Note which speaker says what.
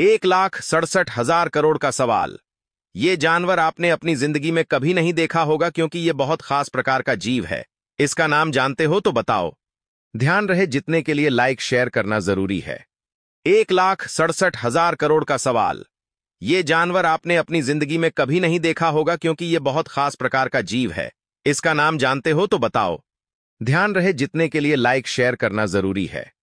Speaker 1: एक लाख सड़सठ हजार करोड़ का सवाल ये जानवर आपने अपनी जिंदगी में कभी नहीं देखा होगा क्योंकि ये बहुत खास प्रकार का जीव है इसका नाम जानते हो तो बताओ ध्यान रहे जितने के लिए लाइक शेयर करना जरूरी है एक लाख सड़सठ हजार करोड़ का सवाल ये जानवर आपने अपनी जिंदगी में कभी नहीं देखा होगा क्योंकि ये बहुत खास प्रकार का जीव है इसका नाम जानते हो तो बताओ ध्यान रहे जितने के लिए लाइक शेयर करना जरूरी है